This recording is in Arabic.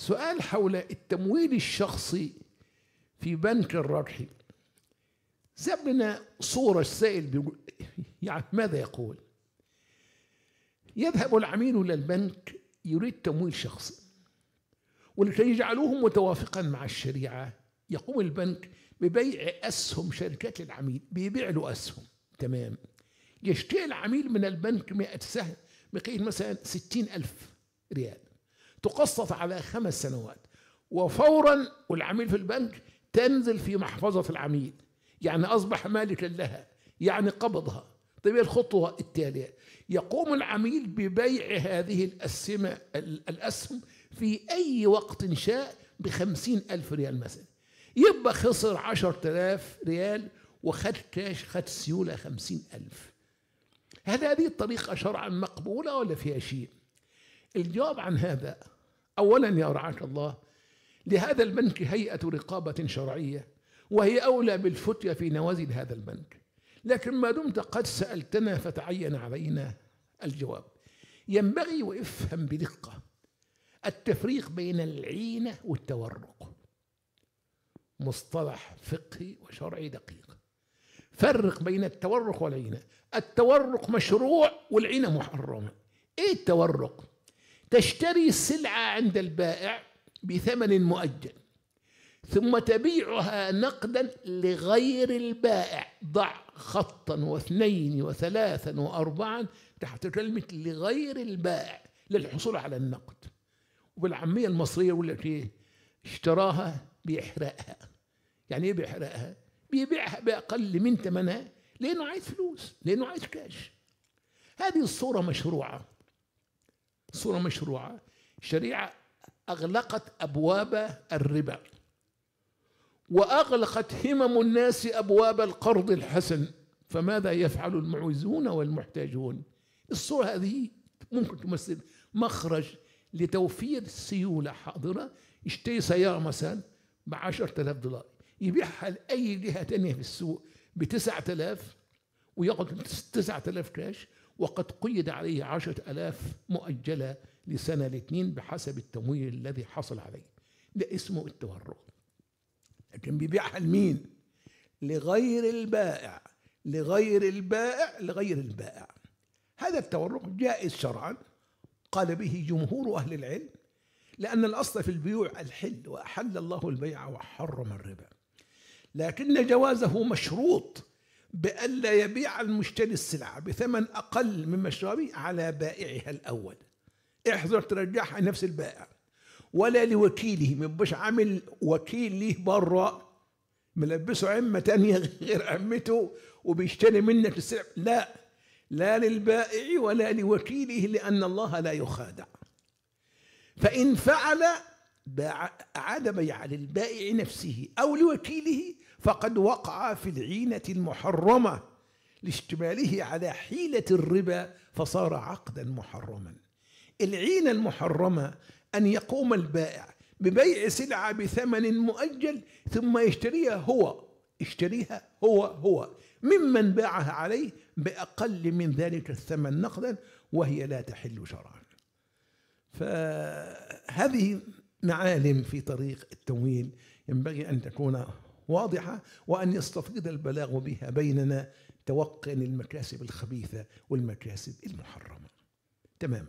سؤال حول التمويل الشخصي في بنك الرجحي زبنا صورة السائل بيقول يعني ماذا يقول يذهب العميل إلى البنك يريد تمويل شخصي ولكي يجعلوه متوافقا مع الشريعة يقوم البنك ببيع أسهم شركات العميل بيبيع له أسهم تمام يشتري العميل من البنك 100 سهم بقيمة مثلا ستين ألف ريال تقسط على خمس سنوات وفورا والعميل في البنك تنزل في محفظة العميل يعني أصبح مالكا لها يعني قبضها طيب إيه الخطوة التالية يقوم العميل ببيع هذه الأسهم الأسهم في أي وقت شاء بخمسين ألف ريال مثلا يبقى خسر عشر آلاف ريال وخد كاش خد سيولة خمسين ألف هل هذه الطريقة شرعا مقبولة ولا فيها شيء الجواب عن هذا أولا يا رعاك الله لهذا البنك هيئة رقابة شرعية وهي أولى بالفتية في نوازل هذا البنك لكن ما دمت قد سألتنا فتعين علينا الجواب ينبغي وافهم بدقة التفريق بين العينة والتورق مصطلح فقهي وشرعي دقيق فرق بين التورق والعينة التورق مشروع والعينة محرمة ايه التورق تشتري السلعة عند البائع بثمن مؤجل ثم تبيعها نقدا لغير البائع ضع خطا واثنين وثلاثا واربعا تحت كلمه لغير البائع للحصول على النقد وبالعاميه المصريه يقول لك اشتراها بيحرقها يعني ايه بيحرقها؟ بيبيعها باقل من ثمنها لانه عايز فلوس لانه عايز كاش هذه الصوره مشروعه صورة مشروعة شريعة أغلقت أبواب الربا وأغلقت همم الناس أبواب القرض الحسن فماذا يفعل المعوزون والمحتاجون الصورة هذه ممكن تمثل مخرج لتوفير سيولة حاضرة يشتري سيارة مثلا ب 10000 دولار يبيعها لأي جهة تانية في السوق ب 9000 وياخد 9000 كاش وقد قيد عليه عشرة ألاف مؤجلة لسنة الاثنين بحسب التمويل الذي حصل عليه ده اسمه التورع لكن بيبيعها لمين لغير البائع لغير البائع لغير البائع هذا التورع جائز شرعا قال به جمهور أهل العلم لأن الأصل في البيوع الحل وأحل الله البيع وحرم الربا لكن جوازه مشروط بألا يبيع المشتري السلعة بثمن أقل مما اشترى على بائعها الأول احذر ترجعها نفس البائع ولا لوكيله ما يبقاش عامل وكيل ليه بره ملبسه عمه تانية غير عمته وبيشتري منك السلع لا لا للبائع ولا لوكيله لان الله لا يخادع فان فعل عدم بيع يعني للبائع نفسه أو لوكيله فقد وقع في العينة المحرمة لاشتماله على حيلة الربا فصار عقدا محرما العينة المحرمة أن يقوم البائع ببيع سلعة بثمن مؤجل ثم يشتريها هو اشتريها هو هو ممن باعها عليه بأقل من ذلك الثمن نقدا وهي لا تحل شرعا فهذه معالم في طريق التمويل ينبغي أن تكون واضحة وأن يستفيض البلاغ بها بيننا توقن المكاسب الخبيثة والمكاسب المحرمة تمام